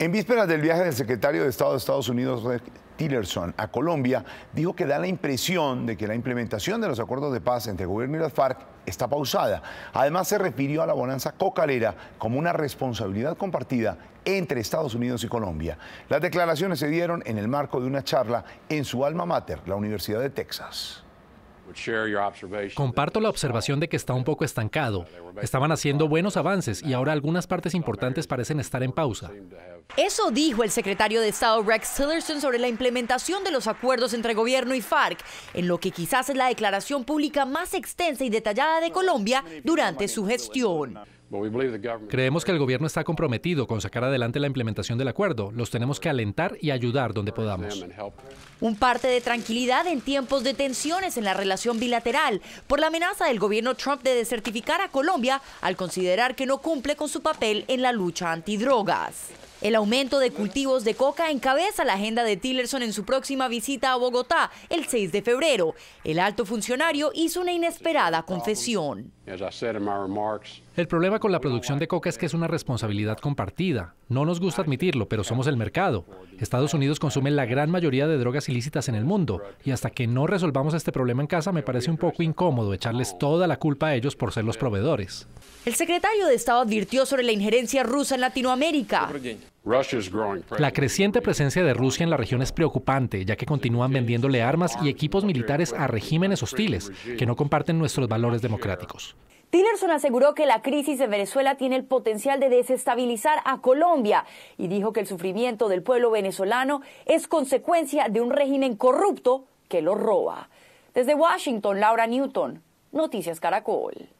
En vísperas del viaje del secretario de Estado de Estados Unidos, Tillerson, a Colombia, dijo que da la impresión de que la implementación de los acuerdos de paz entre el gobierno y las FARC está pausada. Además, se refirió a la bonanza cocalera como una responsabilidad compartida entre Estados Unidos y Colombia. Las declaraciones se dieron en el marco de una charla en su alma mater, la Universidad de Texas. Comparto la observación de que está un poco estancado. Estaban haciendo buenos avances y ahora algunas partes importantes parecen estar en pausa. Eso dijo el secretario de Estado Rex Tillerson sobre la implementación de los acuerdos entre gobierno y FARC, en lo que quizás es la declaración pública más extensa y detallada de Colombia durante su gestión. Creemos que el gobierno está comprometido con sacar adelante la implementación del acuerdo. Los tenemos que alentar y ayudar donde podamos. Un parte de tranquilidad en tiempos de tensiones en la relación bilateral por la amenaza del gobierno Trump de desertificar a Colombia al considerar que no cumple con su papel en la lucha antidrogas. El aumento de cultivos de coca encabeza la agenda de Tillerson en su próxima visita a Bogotá el 6 de febrero. El alto funcionario hizo una inesperada confesión. El problema con la producción de coca es que es una responsabilidad compartida. No nos gusta admitirlo, pero somos el mercado. Estados Unidos consume la gran mayoría de drogas ilícitas en el mundo, y hasta que no resolvamos este problema en casa me parece un poco incómodo echarles toda la culpa a ellos por ser los proveedores. El secretario de Estado advirtió sobre la injerencia rusa en Latinoamérica. La creciente presencia de Rusia en la región es preocupante, ya que continúan vendiéndole armas y equipos militares a regímenes hostiles que no comparten nuestros valores democráticos. Tillerson aseguró que la crisis en Venezuela tiene el potencial de desestabilizar a Colombia y dijo que el sufrimiento del pueblo venezolano es consecuencia de un régimen corrupto que lo roba. Desde Washington, Laura Newton, Noticias Caracol.